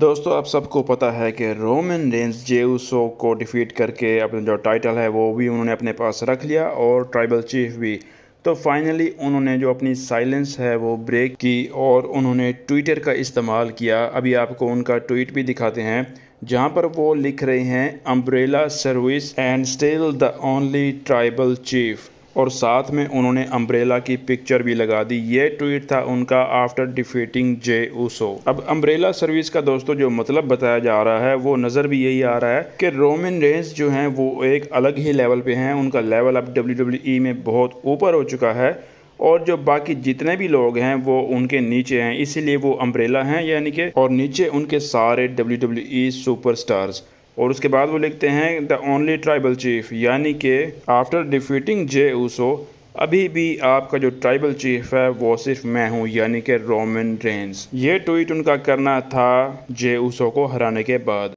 दोस्तों आप सबको पता है कि रोमन रेंज जेउसो को डिफीट करके अपना जो टाइटल है वो भी उन्होंने अपने पास रख लिया और ट्राइबल चीफ भी तो फाइनली उन्होंने जो अपनी साइलेंस है वो ब्रेक की और उन्होंने ट्विटर का इस्तेमाल किया अभी आपको उनका ट्वीट भी दिखाते हैं जहां पर वो लिख रहे हैं umbrella service and still the only tribal chief और साथ में उन्होंने अम्ब्रेला की पिक्चर भी लगा दी ये ट्वीट था उनका आफ्टर डिफीटिंग जे उसो अब अम्ब्रेला सर्विस का दोस्तों जो मतलब बताया जा रहा है वो नज़र भी यही आ रहा है कि रोमन रेंस जो हैं वो एक अलग ही लेवल पे हैं उनका लेवल अब डब्ल्यू में बहुत ऊपर हो चुका है और जो बाकी जितने भी लोग हैं वो उनके नीचे हैं इसीलिए वो अम्ब्रेला हैं यानी कि और नीचे उनके सारे डब्ल्यू स्टार्स और उसके बाद वो लिखते हैं द ओनली ट्राइबल चीफ यानी कि आफ्टर डिफीटिंग जे ऊसो अभी भी आपका जो ट्राइबल चीफ है वो सिर्फ मैं हूँ यानी कि रोमन रेंस ये ट्वीट उनका करना था जे ऊसो को हराने के बाद